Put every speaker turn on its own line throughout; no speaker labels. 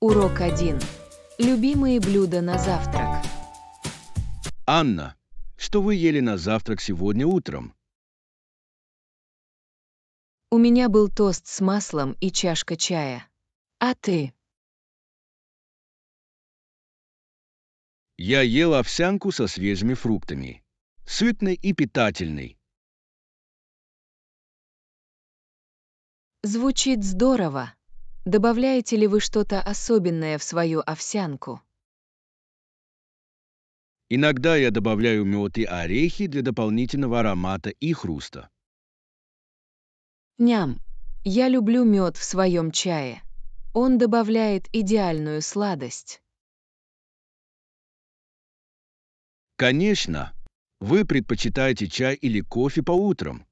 Урок 1. Любимые блюда на завтрак.
Анна, что вы ели на завтрак сегодня утром?
У меня был тост с маслом и чашка чая. А ты?
Я ел овсянку со свежими фруктами. Сытный и питательный.
Звучит здорово. Добавляете ли вы что-то особенное в свою овсянку?
Иногда я добавляю мед и орехи для дополнительного аромата и хруста.
Ням. Я люблю мед в своем чае. Он добавляет идеальную сладость.
Конечно, вы предпочитаете чай или кофе по утрам,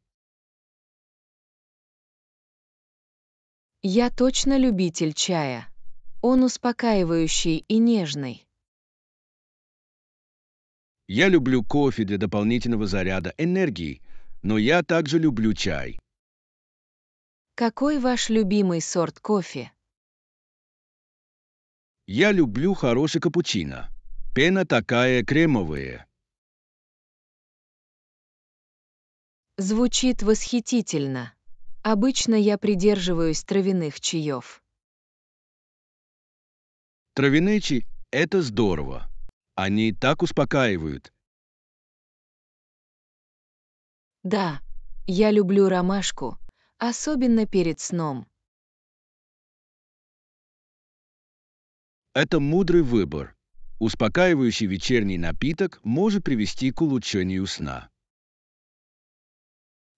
Я точно любитель чая. Он успокаивающий и нежный.
Я люблю кофе для дополнительного заряда энергии, но я также люблю чай.
Какой ваш любимый сорт кофе?
Я люблю хороший капучино. Пена такая кремовая.
Звучит восхитительно. Обычно я придерживаюсь травяных чаев.
Травяные чаи – это здорово. Они так успокаивают.
Да, я люблю ромашку, особенно перед сном.
Это мудрый выбор. Успокаивающий вечерний напиток может привести к улучшению сна.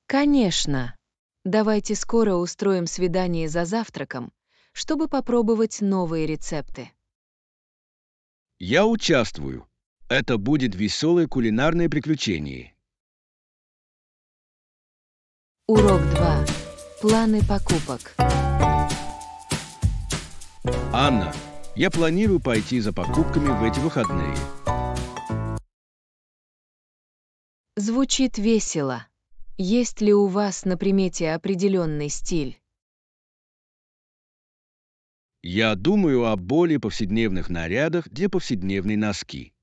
Конечно. Давайте скоро устроим свидание за завтраком, чтобы попробовать новые рецепты.
Я участвую. Это будет веселое кулинарное приключение.
Урок 2. Планы покупок.
Анна, я планирую пойти за покупками в эти выходные.
Звучит весело. Есть ли у вас на примете определенный стиль?
Я думаю о более повседневных нарядах, где повседневные носки.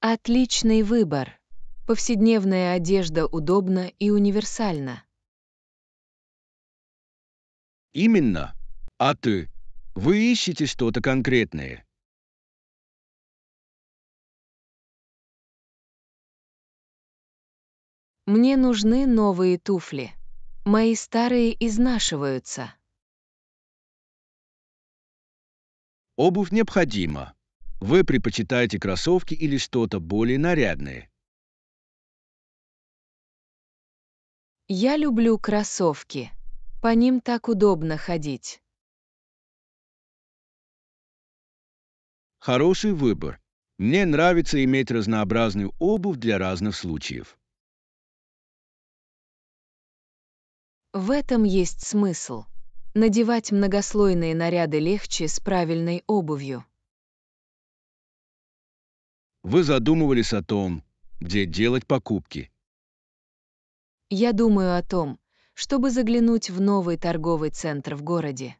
Отличный выбор. Повседневная одежда удобна и универсальна.
Именно. А ты? Вы ищете что-то конкретное?
Мне нужны новые туфли. Мои старые изнашиваются.
Обувь необходима. Вы предпочитаете кроссовки или что-то более нарядное?
Я люблю кроссовки. По ним так удобно ходить.
Хороший выбор. Мне нравится иметь разнообразную обувь для разных случаев.
В этом есть смысл. Надевать многослойные наряды легче с правильной обувью.
Вы задумывались о том, где делать покупки.
Я думаю о том, чтобы заглянуть в новый торговый центр в городе.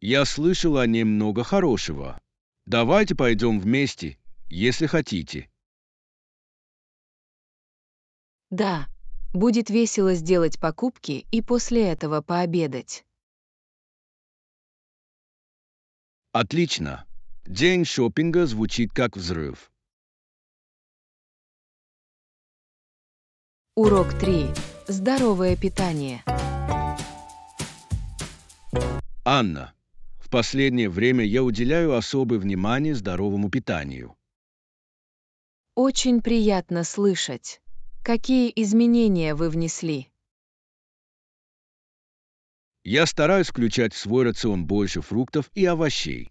Я слышал о нем много хорошего. Давайте пойдем вместе, если хотите.
Да, Будет весело сделать покупки и после этого пообедать.
Отлично. День шопинга звучит как
взрыв. Урок 3. Здоровое питание.
Анна, в последнее время я уделяю особое внимание здоровому питанию.
Очень приятно слышать. Какие изменения вы внесли?
Я стараюсь включать в свой рацион больше фруктов и овощей.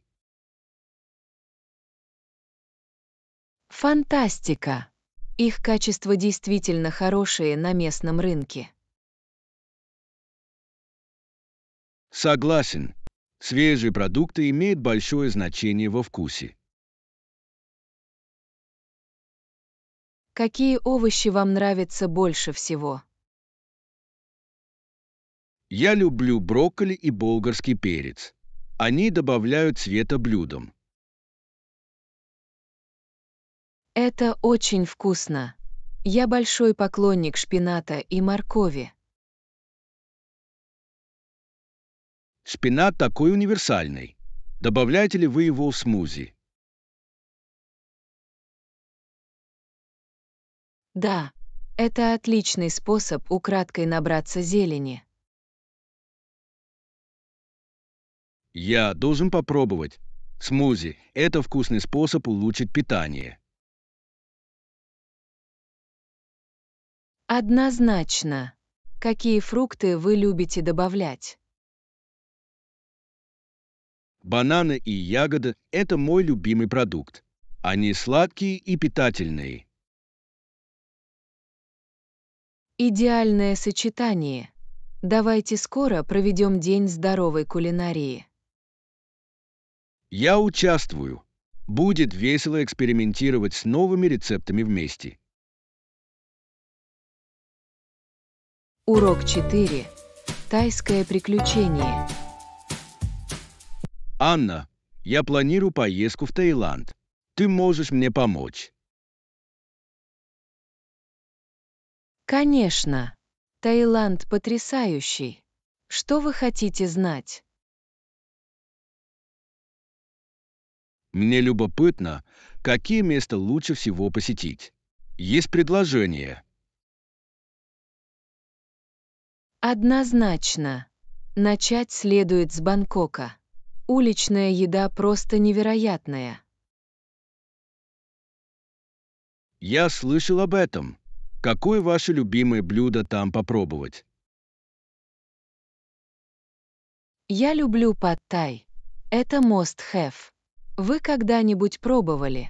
Фантастика! Их качество действительно хорошее на местном рынке.
Согласен. Свежие продукты имеют большое значение во вкусе.
Какие овощи вам нравятся больше всего?
Я люблю брокколи и болгарский перец. Они добавляют цвета блюдам.
Это очень вкусно. Я большой поклонник шпината и моркови.
Шпинат такой универсальный. Добавляете ли вы его в смузи?
Да, это отличный способ украдкой набраться зелени.
Я должен попробовать. Смузи – это вкусный способ улучшить питание.
Однозначно. Какие фрукты вы любите добавлять?
Бананы и ягоды – это мой любимый продукт. Они сладкие и питательные.
Идеальное сочетание. Давайте скоро проведем день здоровой кулинарии.
Я участвую. Будет весело экспериментировать с новыми рецептами вместе.
Урок 4. Тайское приключение.
Анна, я планирую поездку в Таиланд. Ты можешь мне помочь.
Конечно. Таиланд потрясающий. Что вы хотите знать?
Мне любопытно, какие места лучше всего посетить. Есть предложение?
Однозначно. Начать следует с Бангкока. Уличная еда просто невероятная.
Я слышал об этом. Какое ваше любимое блюдо там попробовать?
Я люблю подтай. Это мост have. Вы когда-нибудь пробовали?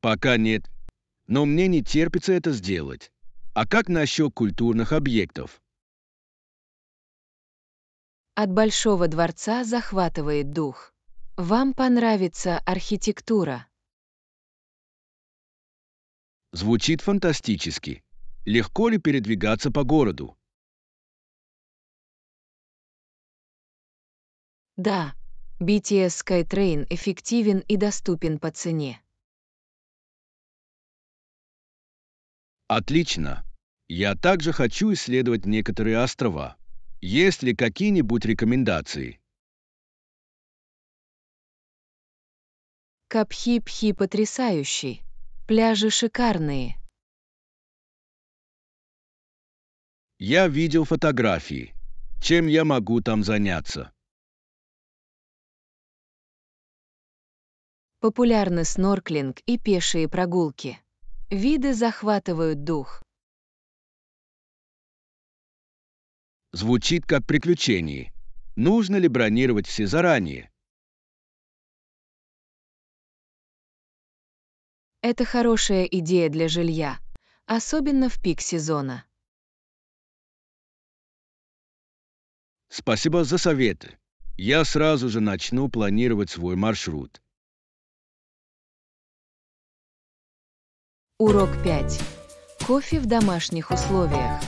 Пока нет. Но мне не терпится это сделать. А как насчет культурных объектов?
От Большого дворца захватывает дух. Вам понравится архитектура.
Звучит фантастически. Легко ли передвигаться по городу?
Да, BTS SkyTrain эффективен и доступен по цене.
Отлично. Я также хочу исследовать некоторые острова. Есть ли какие-нибудь рекомендации?
Капхи-пхи потрясающий. Пляжи шикарные.
Я видел фотографии. Чем я могу там заняться?
Популярны снорклинг и пешие прогулки. Виды захватывают дух.
Звучит как приключение. Нужно ли бронировать все заранее?
Это хорошая идея для жилья, особенно в пик сезона.
Спасибо за советы. Я сразу же начну планировать свой маршрут.
Урок 5. Кофе в домашних условиях.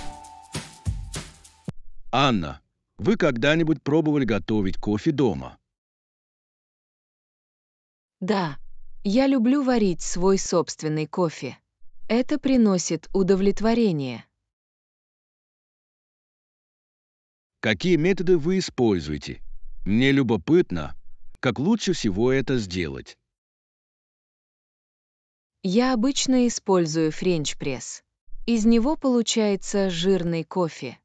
Анна, вы когда-нибудь пробовали готовить кофе дома?
Да, я люблю варить свой собственный кофе. Это приносит удовлетворение.
Какие методы вы используете? Мне любопытно, как лучше всего это сделать.
Я обычно использую френч-пресс. Из него получается жирный кофе.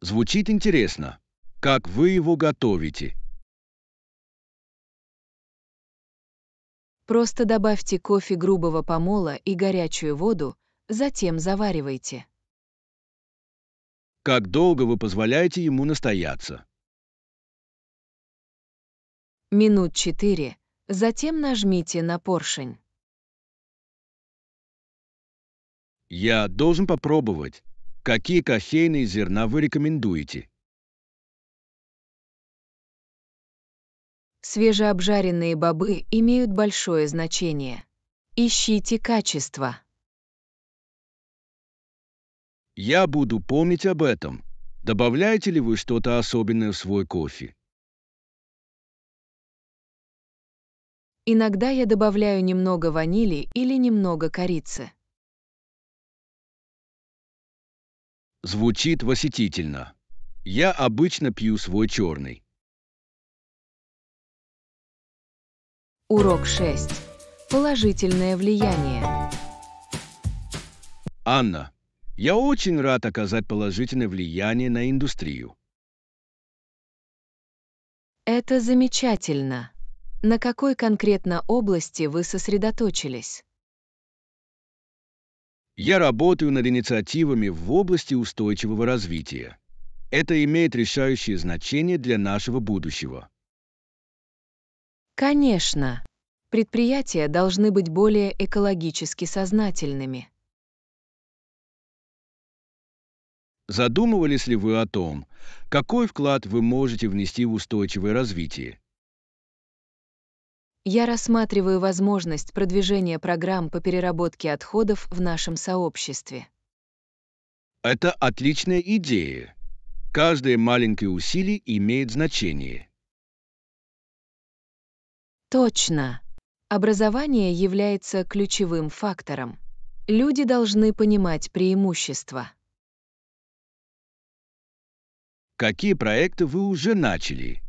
Звучит интересно. Как вы его готовите?
Просто добавьте кофе грубого помола и горячую воду, затем заваривайте.
Как долго вы позволяете ему настояться?
Минут 4, затем нажмите на поршень.
Я должен попробовать. Какие кофейные зерна вы рекомендуете?
Свежеобжаренные бобы имеют большое значение. Ищите качество.
Я буду помнить об этом. Добавляете ли вы что-то особенное в свой кофе?
Иногда я добавляю немного ванили или немного корицы.
Звучит восхитительно. Я обычно пью свой черный.
Урок 6. Положительное влияние.
Анна, я очень рад оказать положительное влияние на индустрию.
Это замечательно. На какой конкретно области вы сосредоточились?
Я работаю над инициативами в области устойчивого развития. Это имеет решающее значение для нашего будущего.
Конечно, предприятия должны быть более экологически сознательными.
Задумывались ли вы о том, какой вклад вы можете внести в устойчивое развитие?
Я рассматриваю возможность продвижения программ по переработке отходов в нашем сообществе.
Это отличная идея. Каждое маленькое усилие имеет значение.
Точно. Образование является ключевым фактором. Люди должны понимать преимущества.
Какие проекты вы уже начали?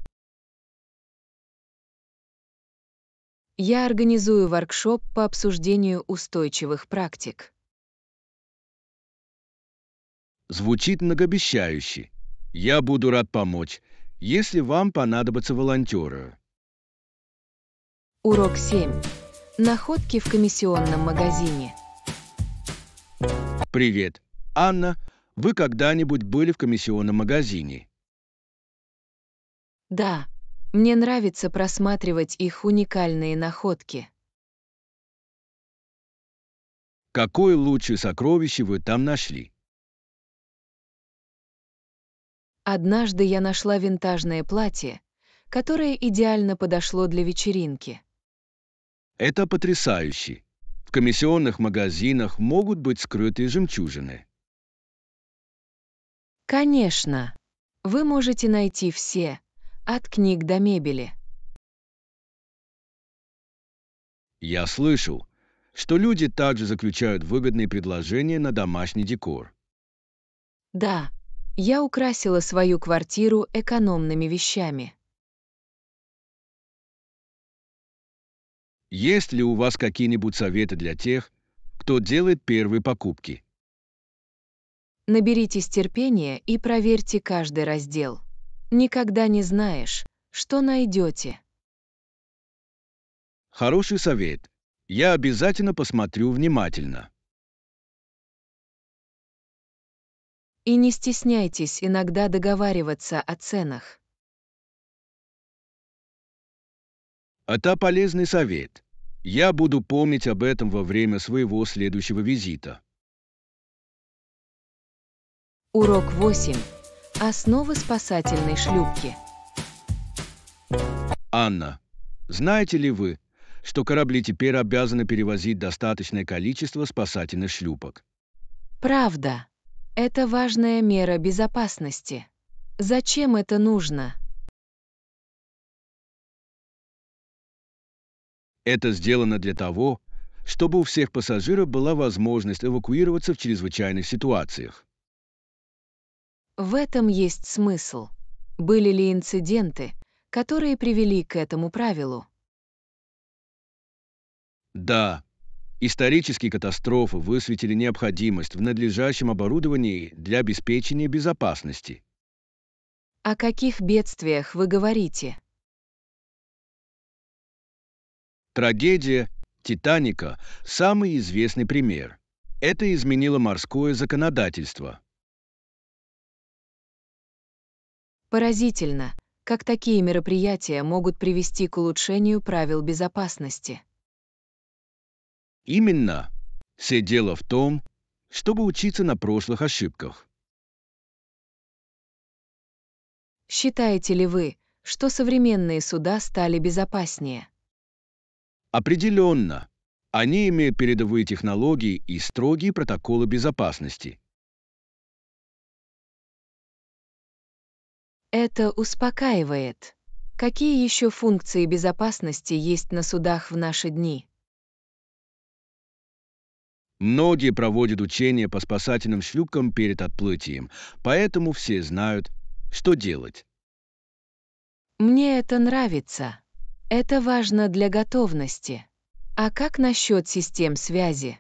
Я организую воркшоп по обсуждению устойчивых практик.
Звучит многообещающе. Я буду рад помочь, если вам понадобятся волонтеры.
Урок 7. Находки в комиссионном магазине.
Привет. Анна, вы когда-нибудь были в комиссионном магазине?
Да. Мне нравится просматривать их уникальные находки.
Какое лучшее сокровище вы там нашли?
Однажды я нашла винтажное платье, которое идеально подошло для вечеринки.
Это потрясающе. В комиссионных магазинах могут быть скрытые жемчужины.
Конечно, вы можете найти все, от книг до мебели.
Я слышал, что люди также заключают выгодные предложения на домашний декор.
Да, я украсила свою квартиру экономными вещами.
Есть ли у вас какие-нибудь советы для тех, кто делает первые покупки?
Наберитесь терпения и проверьте каждый раздел. Никогда не знаешь, что найдете.
Хороший совет. Я обязательно посмотрю внимательно.
И не стесняйтесь иногда договариваться о ценах.
Это а полезный совет. Я буду помнить об этом во время своего следующего визита.
Урок 8. Основы спасательной шлюпки.
Анна, знаете ли вы, что корабли теперь обязаны перевозить достаточное количество спасательных шлюпок?
Правда. Это важная мера безопасности. Зачем это нужно?
Это сделано для того, чтобы у всех пассажиров была возможность эвакуироваться в чрезвычайных ситуациях.
В этом есть смысл. Были ли инциденты, которые привели к этому правилу?
Да. Исторические катастрофы высветили необходимость в надлежащем оборудовании для обеспечения безопасности.
О каких бедствиях вы говорите?
Трагедия «Титаника» – самый известный пример. Это изменило морское законодательство.
Поразительно, как такие мероприятия могут привести к улучшению правил безопасности.
Именно. Все дело в том, чтобы учиться на прошлых ошибках.
Считаете ли вы, что современные суда стали безопаснее?
Определенно, они имеют передовые технологии и строгие протоколы безопасности.
Это успокаивает. Какие еще функции безопасности есть на судах в наши дни?
Многие проводят учения по спасательным шлюпкам перед отплытием, поэтому все знают, что делать.
Мне это нравится. Это важно для готовности. А как насчет систем связи?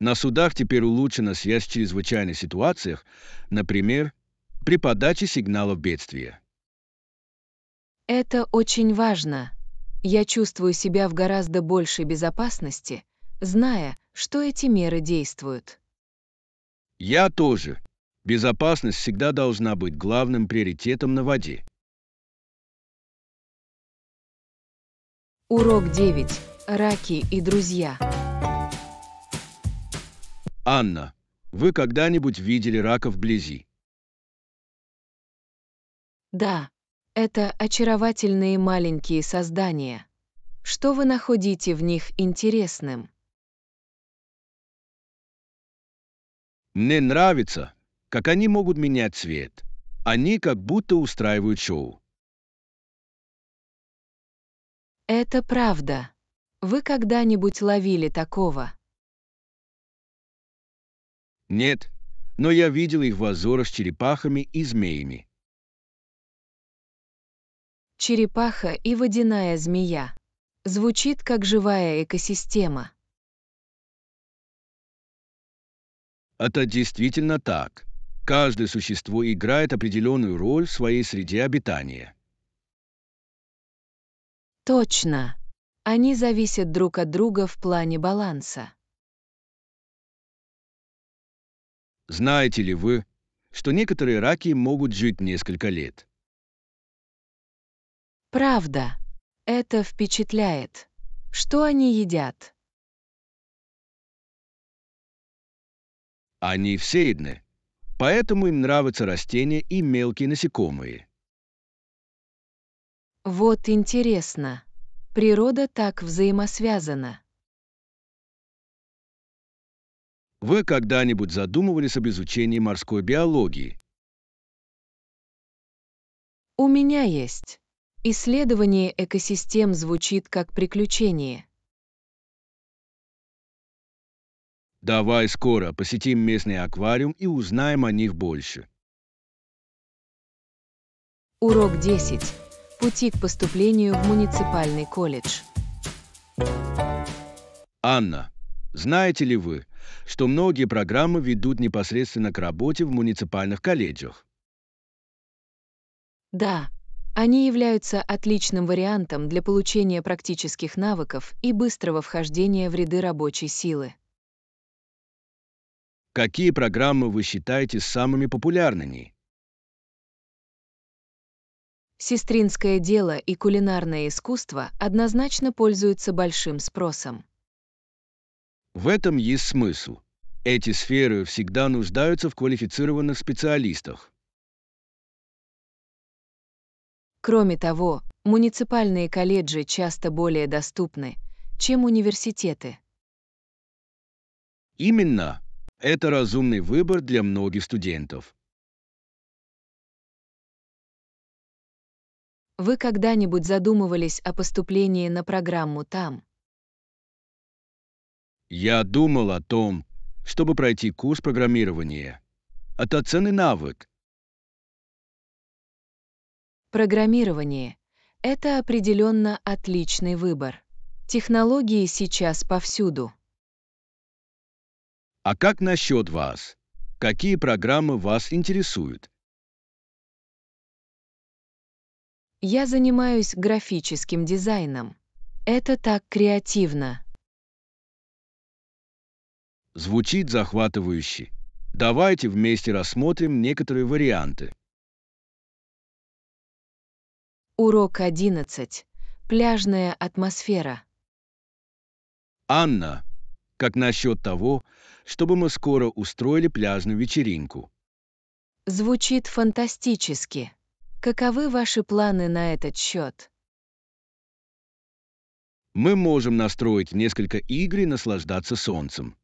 На судах теперь улучшена связь в чрезвычайных ситуациях, например, при подаче сигналов бедствия.
Это очень важно. Я чувствую себя в гораздо большей безопасности, зная, что эти меры действуют.
Я тоже. Безопасность всегда должна быть главным приоритетом на воде.
Урок 9. Раки и друзья.
Анна, вы когда-нибудь видели рака вблизи?
Да, это очаровательные маленькие создания. Что вы находите в них интересным?
Мне нравится, как они могут менять цвет. Они как будто устраивают шоу.
Это правда. Вы когда-нибудь ловили такого?
Нет, но я видел их в Азорах с черепахами и
змеями. Черепаха и водяная змея. Звучит как живая экосистема.
Это действительно так. Каждое существо играет определенную роль в своей среде обитания.
Точно. Они зависят друг от друга в плане баланса.
Знаете ли вы, что некоторые раки могут жить несколько лет?
Правда. Это впечатляет. Что они едят?
Они всеедны. Поэтому им нравятся растения и мелкие насекомые.
Вот интересно. Природа так взаимосвязана.
Вы когда-нибудь задумывались об изучении морской биологии?
У меня есть. Исследование экосистем звучит как приключение.
Давай скоро посетим местный аквариум и узнаем о них больше.
Урок 10. Пути к поступлению в муниципальный колледж.
Анна, знаете ли вы, что многие программы ведут непосредственно к работе в муниципальных колледжах?
Да, они являются отличным вариантом для получения практических навыков и быстрого вхождения в ряды рабочей силы.
Какие программы вы считаете самыми популярными?
Сестринское дело и кулинарное искусство однозначно пользуются большим спросом.
В этом есть смысл. Эти сферы всегда нуждаются в квалифицированных специалистах.
Кроме того, муниципальные колледжи часто более доступны, чем университеты.
Именно. Это разумный выбор для многих студентов.
Вы когда-нибудь задумывались о поступлении на программу там?
Я думал о том, чтобы пройти курс программирования. Это ценный навык.
Программирование — это определенно отличный выбор. Технологии сейчас повсюду.
А как насчет вас? Какие программы вас интересуют?
Я занимаюсь графическим дизайном. Это так креативно.
Звучит захватывающе. Давайте вместе рассмотрим некоторые варианты.
Урок 11. Пляжная атмосфера.
Анна, как насчет того, чтобы мы скоро устроили пляжную вечеринку.
Звучит фантастически. Каковы ваши планы на этот счет?
Мы можем настроить несколько игр и наслаждаться солнцем.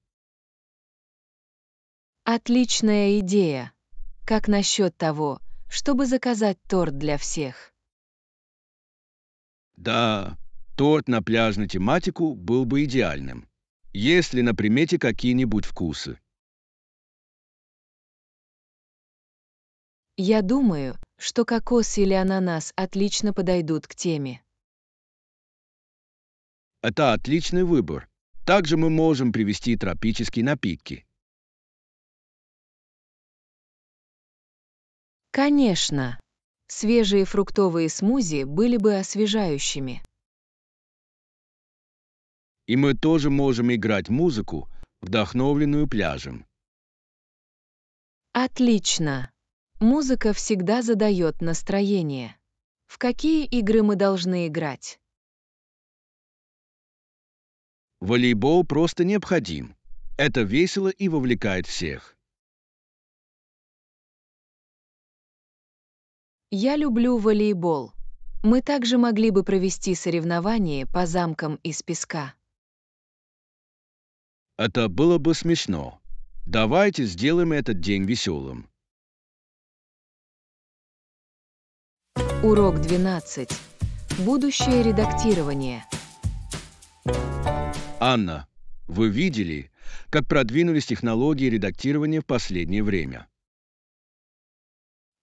Отличная идея. Как насчет того, чтобы заказать торт для всех?
Да, торт на пляжную тематику был бы идеальным. Есть ли на примете какие-нибудь
вкусы? Я думаю, что кокос или ананас отлично подойдут к теме.
Это отличный выбор. Также мы можем привести тропические напитки.
Конечно. Свежие фруктовые смузи были бы освежающими
и мы тоже можем играть музыку, вдохновленную пляжем.
Отлично! Музыка всегда задает настроение. В какие игры мы должны играть?
Волейбол просто необходим. Это весело и вовлекает всех.
Я люблю волейбол. Мы также могли бы провести соревнования по замкам из песка.
Это было бы смешно. Давайте сделаем этот день веселым.
Урок 12. Будущее редактирование.
Анна, вы видели, как продвинулись технологии редактирования в последнее время?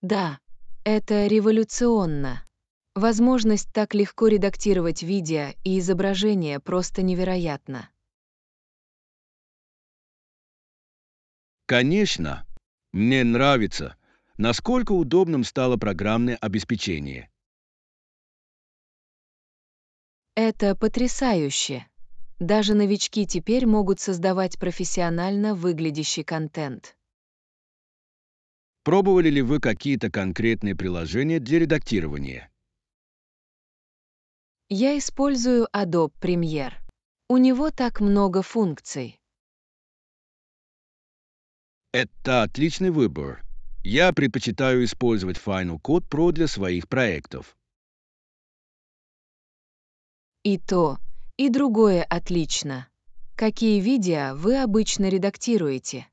Да, это революционно. Возможность так легко редактировать видео и изображения просто невероятна.
Конечно, мне нравится, насколько удобным стало программное обеспечение.
Это потрясающе. Даже новички теперь могут создавать профессионально выглядящий контент.
Пробовали ли вы какие-то конкретные приложения для редактирования?
Я использую Adobe Premiere. У него так много функций.
Это отличный выбор. Я предпочитаю использовать Final Cut Pro для своих проектов.
И то, и другое отлично. Какие видео вы обычно редактируете?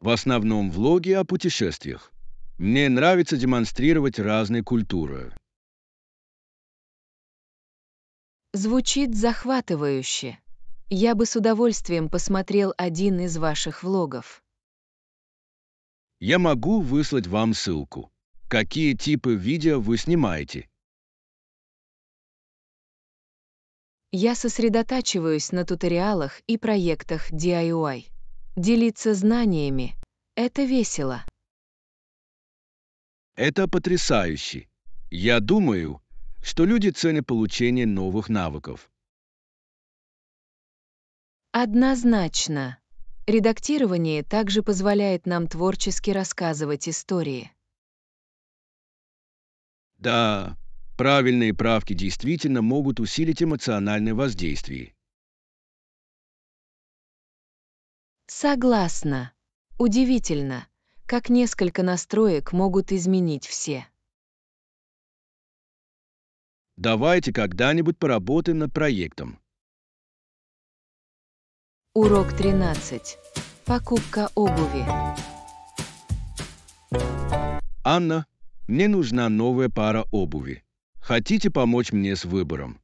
В основном влоги о путешествиях. Мне нравится демонстрировать разные культуры.
Звучит захватывающе. Я бы с удовольствием посмотрел один из ваших влогов.
Я могу выслать вам ссылку. Какие типы видео вы снимаете?
Я сосредотачиваюсь на туториалах и проектах DIY. Делиться знаниями — это весело.
Это потрясающе. Я думаю, что люди ценят получение новых навыков.
Однозначно. Редактирование также позволяет нам творчески рассказывать истории.
Да, правильные правки действительно могут усилить эмоциональное воздействие.
Согласна. Удивительно, как несколько настроек могут изменить все.
Давайте когда-нибудь поработаем над проектом.
Урок 13. Покупка обуви.
Анна, мне нужна новая пара обуви. Хотите помочь мне с выбором?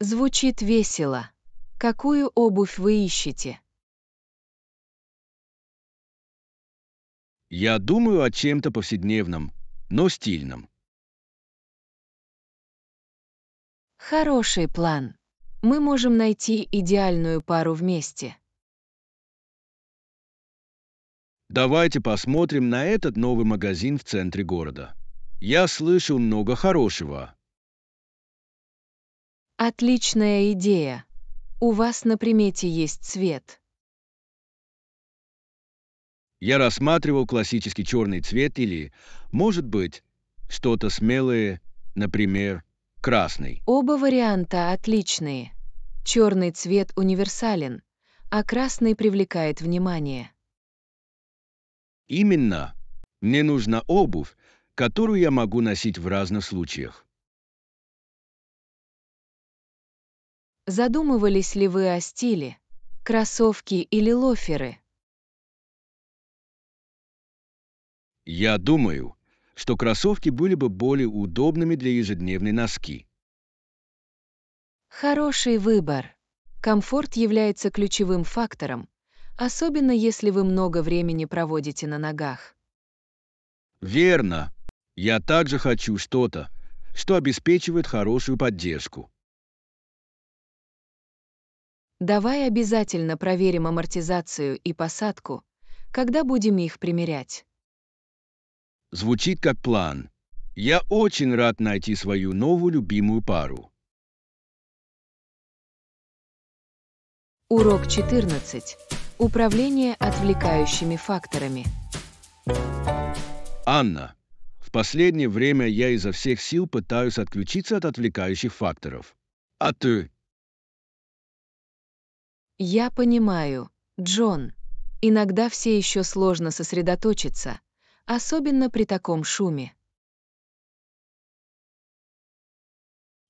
Звучит весело. Какую обувь вы ищете?
Я думаю о чем-то повседневном, но стильном.
Хороший план мы можем найти идеальную пару вместе.
Давайте посмотрим на этот новый магазин в центре города. Я слышал много хорошего.
Отличная идея. У вас на примете есть цвет.
Я рассматривал классический черный цвет или, может быть, что-то смелое, например, красный.
Оба варианта отличные. Черный цвет универсален, а красный привлекает внимание.
Именно. Мне нужна обувь, которую я могу носить в разных случаях.
Задумывались ли вы о стиле? Кроссовки или лоферы?
Я думаю, что кроссовки были бы более удобными для ежедневной носки.
Хороший выбор. Комфорт является ключевым фактором, особенно если вы много времени проводите на ногах.
Верно. Я также хочу что-то, что обеспечивает хорошую поддержку.
Давай обязательно проверим амортизацию и посадку, когда будем их примерять.
Звучит как план. Я очень рад найти свою новую любимую пару.
Урок 14. Управление отвлекающими факторами.
Анна, в последнее время я изо всех сил пытаюсь отключиться от отвлекающих факторов. А ты?
Я понимаю, Джон. Иногда все еще сложно сосредоточиться, особенно при таком шуме.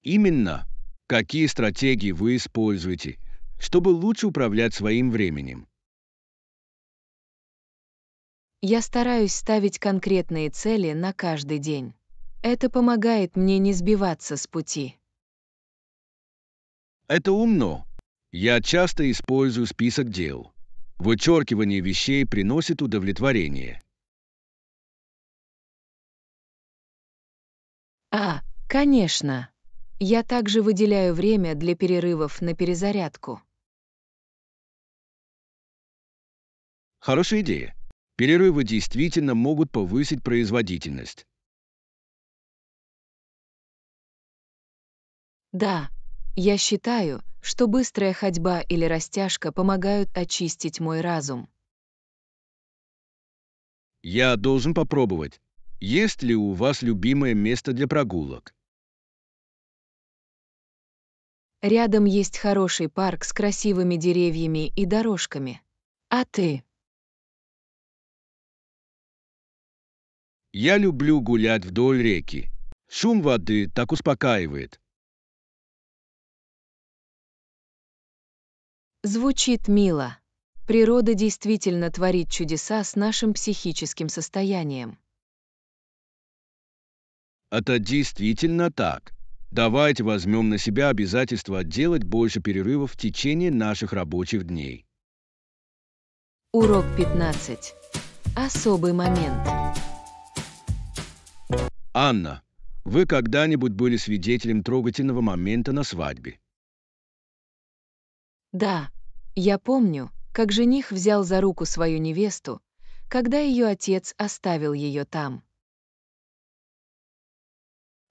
Именно. Какие стратегии вы используете, чтобы лучше управлять своим временем?
Я стараюсь ставить конкретные цели на каждый день. Это помогает мне не сбиваться с пути.
Это умно. Я часто использую список дел. Вычеркивание вещей приносит удовлетворение.
А, конечно. Я также выделяю время для перерывов на перезарядку.
Хорошая идея. Перерывы действительно могут повысить производительность.
Да, я считаю, что быстрая ходьба или растяжка помогают очистить мой разум.
Я должен попробовать. Есть ли у вас любимое место для прогулок?
Рядом есть хороший парк с красивыми деревьями и дорожками. А ты?
Я люблю гулять вдоль реки. Шум воды так успокаивает.
Звучит мило. Природа действительно творит чудеса с нашим психическим состоянием.
Это действительно так. Давайте возьмем на себя обязательство делать больше перерывов в течение наших рабочих дней.
Урок 15. Особый момент.
Анна, вы когда-нибудь были свидетелем трогательного момента на свадьбе?
Да, я помню, как жених взял за руку свою невесту, когда ее отец оставил ее там.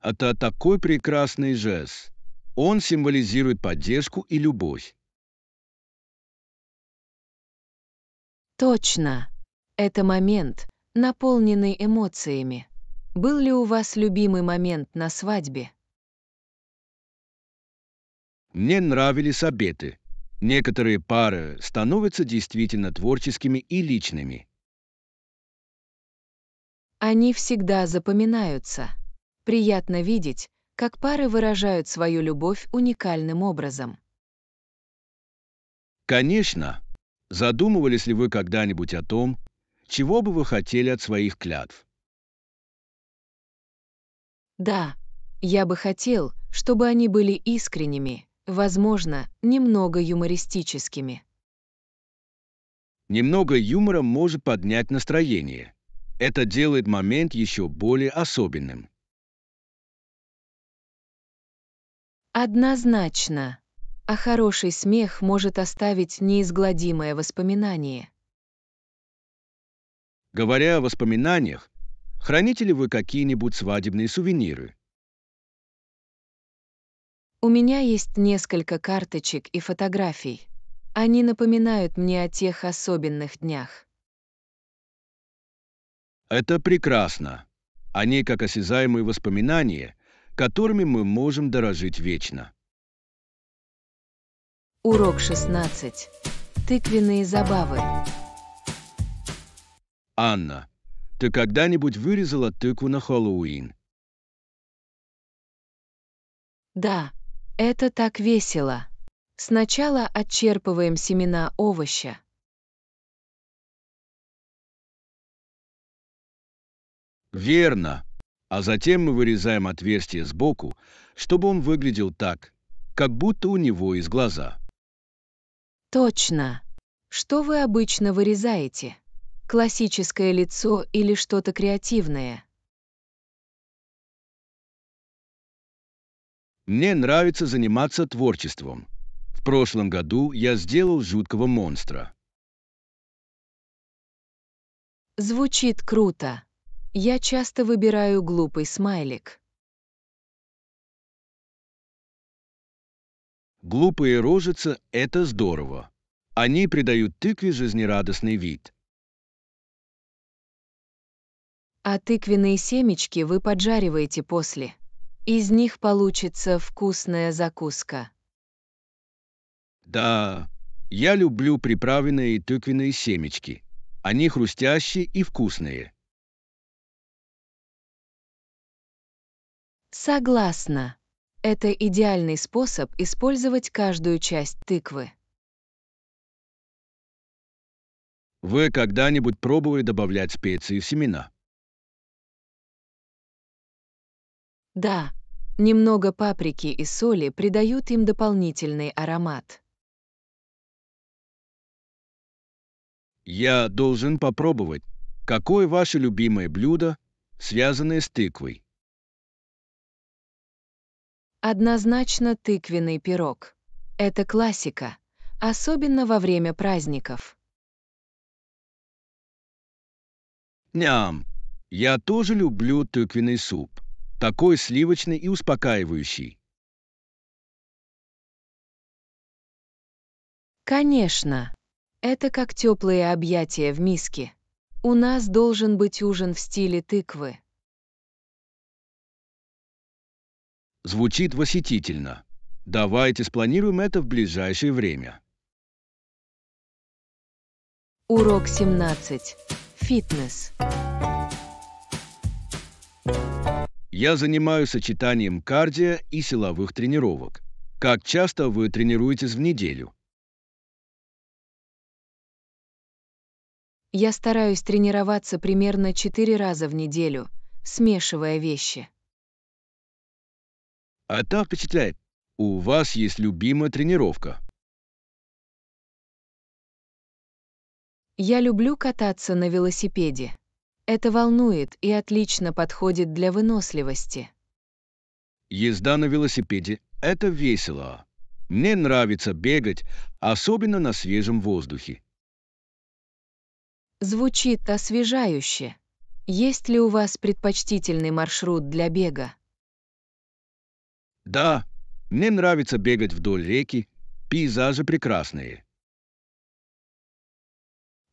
Это такой прекрасный жест. Он символизирует поддержку и любовь.
Точно. Это момент, наполненный эмоциями. Был ли у вас любимый момент на свадьбе?
Мне нравились обеты. Некоторые пары становятся действительно творческими и личными.
Они всегда запоминаются. Приятно видеть, как пары выражают свою любовь уникальным образом.
Конечно, задумывались ли вы когда-нибудь о том, чего бы вы хотели от своих клятв?
Да, я бы хотел, чтобы они были искренними, возможно, немного юмористическими.
Немного юмора может поднять настроение. Это делает момент еще более особенным.
Однозначно. А хороший смех может оставить неизгладимое воспоминание.
Говоря о воспоминаниях, храните ли вы какие-нибудь свадебные сувениры?
У меня есть несколько карточек и фотографий. Они напоминают мне о тех особенных днях.
Это прекрасно. Они, как осязаемые воспоминания, которыми мы можем дорожить вечно.
Урок 16. Тыквенные забавы.
Анна, ты когда-нибудь вырезала тыкву на Хэллоуин?
Да, это так весело. Сначала отчерпываем семена овоща.
Верно. А затем мы вырезаем отверстие сбоку, чтобы он выглядел так, как будто у него из глаза.
Точно. Что вы обычно вырезаете? Классическое лицо или что-то креативное?
Мне нравится заниматься творчеством. В прошлом году я сделал жуткого монстра.
Звучит круто. Я часто выбираю глупый смайлик.
Глупые рожицы — это здорово. Они придают тыкве жизнерадостный вид.
А тыквенные семечки вы поджариваете после. Из них получится вкусная закуска.
Да, я люблю приправленные тыквенные семечки. Они хрустящие и вкусные.
Согласна. Это идеальный способ использовать каждую часть тыквы.
Вы когда-нибудь пробовали добавлять специи в семена?
Да, немного паприки и соли придают им дополнительный аромат.
Я должен попробовать. Какое ваше любимое блюдо, связанное с тыквой?
Однозначно тыквенный пирог. Это классика, особенно во время праздников.
Ням, я тоже люблю тыквенный суп. Такой сливочный и успокаивающий.
Конечно. Это как теплые объятия в миске. У нас должен быть ужин в стиле тыквы.
Звучит восхитительно. Давайте спланируем это в ближайшее время.
Урок 17. Фитнес.
Я занимаюсь сочетанием кардио и силовых тренировок. Как часто вы тренируетесь в неделю?
Я стараюсь тренироваться примерно 4 раза в неделю, смешивая вещи.
Это а впечатляет. У вас есть любимая тренировка.
Я люблю кататься на велосипеде. Это волнует и отлично подходит для выносливости.
Езда на велосипеде – это весело. Мне нравится бегать, особенно на свежем воздухе.
Звучит освежающе. Есть ли у вас предпочтительный маршрут для бега?
Да, мне нравится бегать вдоль реки, пейзажи прекрасные.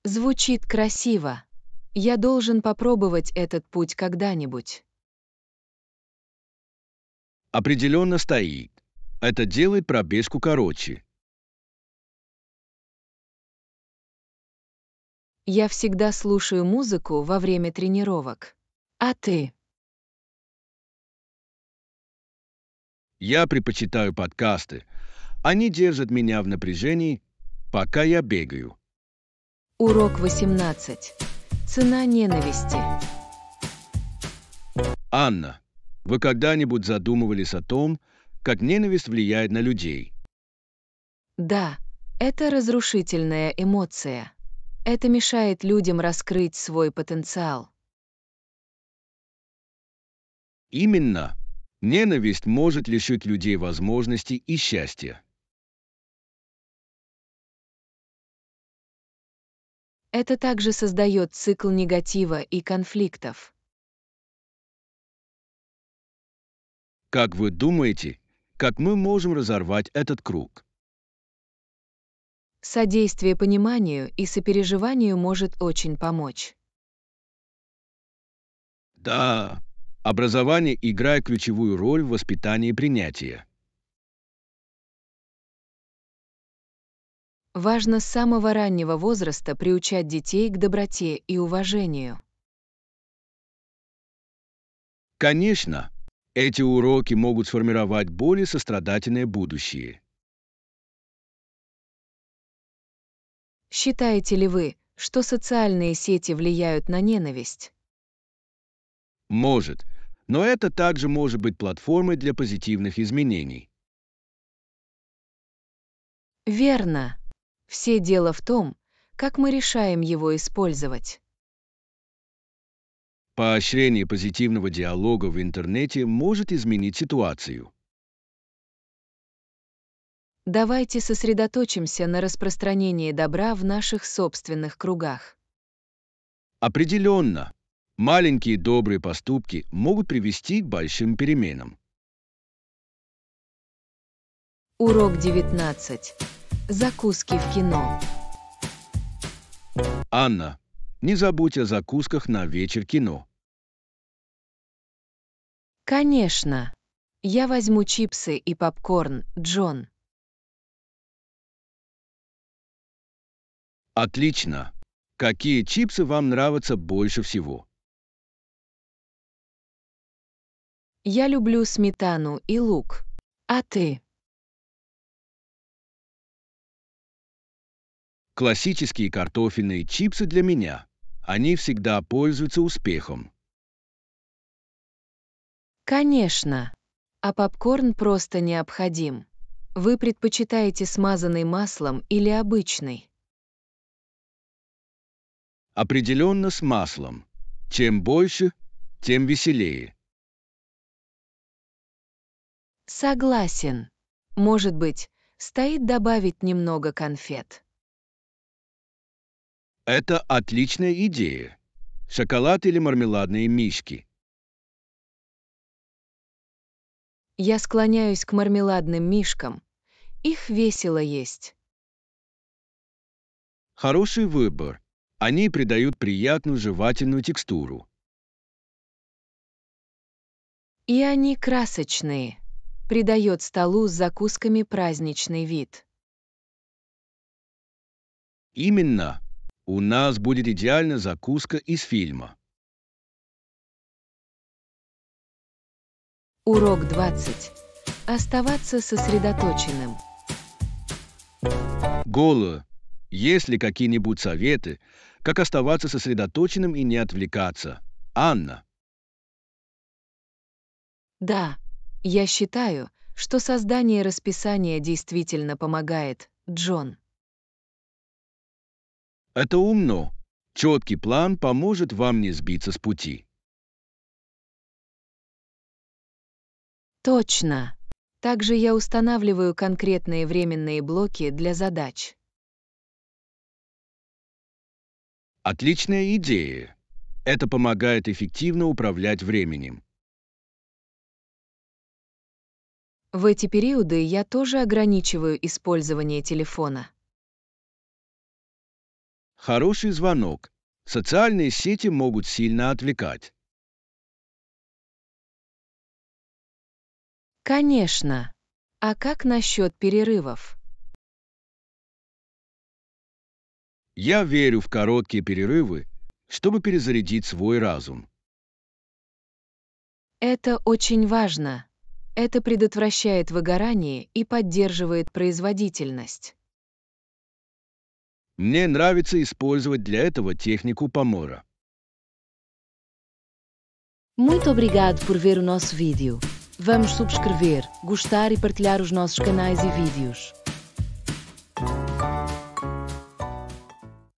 Звучит красиво. Я должен попробовать этот путь когда-нибудь.
Определенно стоит. Это делает пробежку короче.
Я всегда слушаю музыку во время тренировок. А ты?
Я предпочитаю подкасты. Они держат меня в напряжении, пока я бегаю.
Урок 18. Цена ненависти.
Анна, вы когда-нибудь задумывались о том, как ненависть влияет на людей?
Да, это разрушительная эмоция. Это мешает людям раскрыть свой потенциал.
Именно. Ненависть может лишить людей возможности и счастья.
Это также создает цикл негатива и конфликтов.
Как вы думаете, как мы можем разорвать этот круг?
Содействие пониманию и сопереживанию может очень помочь.
Да, Образование играет ключевую роль в воспитании принятия.
Важно с самого раннего возраста приучать детей к доброте и уважению.
Конечно, эти уроки могут сформировать более сострадательное будущее.
Считаете ли вы, что социальные сети влияют на ненависть?
Может, но это также может быть платформой для позитивных изменений.
Верно. Все дело в том, как мы решаем его использовать.
Поощрение позитивного диалога в интернете может изменить ситуацию.
Давайте сосредоточимся на распространении добра в наших собственных кругах.
Определенно, Маленькие добрые поступки могут привести к большим переменам.
Урок 19. Закуски в кино.
Анна, не забудь о закусках на вечер кино.
Конечно. Я возьму чипсы и попкорн, Джон.
Отлично. Какие чипсы вам нравятся больше всего?
Я люблю сметану и лук. А ты?
Классические картофельные чипсы для меня. Они всегда пользуются успехом.
Конечно. А попкорн просто необходим. Вы предпочитаете смазанный маслом или обычный?
Определенно с маслом. Чем больше, тем веселее.
Согласен. Может быть, стоит добавить немного конфет.
Это отличная идея. Шоколад или мармеладные мишки.
Я склоняюсь к мармеладным мишкам. Их весело есть.
Хороший выбор. Они придают приятную жевательную текстуру.
И они красочные придает столу с закусками праздничный вид.
Именно. У нас будет идеальная закуска из фильма.
Урок 20. Оставаться сосредоточенным.
Голо. Есть ли какие-нибудь советы, как оставаться сосредоточенным и не отвлекаться? Анна.
Да, я считаю, что создание расписания действительно помогает, Джон.
Это умно. Четкий план поможет вам не сбиться с пути.
Точно. Также я устанавливаю конкретные временные блоки для задач.
Отличная идея. Это помогает эффективно управлять временем.
В эти периоды я тоже ограничиваю использование телефона.
Хороший звонок. Социальные сети могут сильно отвлекать.
Конечно. А как насчет перерывов?
Я верю в короткие перерывы, чтобы перезарядить свой разум.
Это очень важно. Это предотвращает выгорание и поддерживает производительность.
Мне нравится использовать для этого технику помора.
Muito obrigado por ver o nosso vídeo. Vamos subscrever, gostar e partilhar os nossos canais e vídeos.